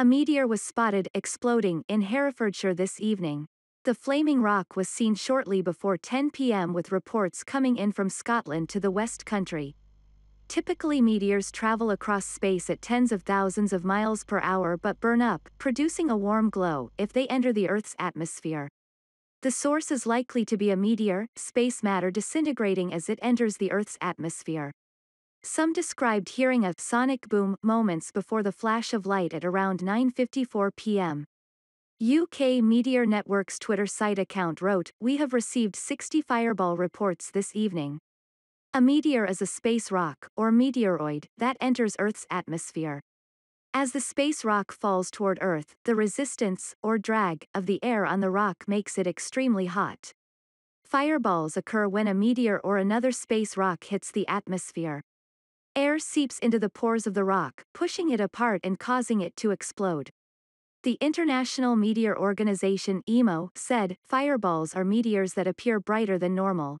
A meteor was spotted exploding in Herefordshire this evening. The flaming rock was seen shortly before 10 p.m. with reports coming in from Scotland to the West Country. Typically meteors travel across space at tens of thousands of miles per hour but burn up, producing a warm glow, if they enter the Earth's atmosphere. The source is likely to be a meteor, space matter disintegrating as it enters the Earth's atmosphere. Some described hearing a sonic boom moments before the flash of light at around 9.54 p.m. UK Meteor Network's Twitter site account wrote, We have received 60 fireball reports this evening. A meteor is a space rock, or meteoroid, that enters Earth's atmosphere. As the space rock falls toward Earth, the resistance, or drag, of the air on the rock makes it extremely hot. Fireballs occur when a meteor or another space rock hits the atmosphere. Air seeps into the pores of the rock, pushing it apart and causing it to explode. The International Meteor Organization IMO said, fireballs are meteors that appear brighter than normal,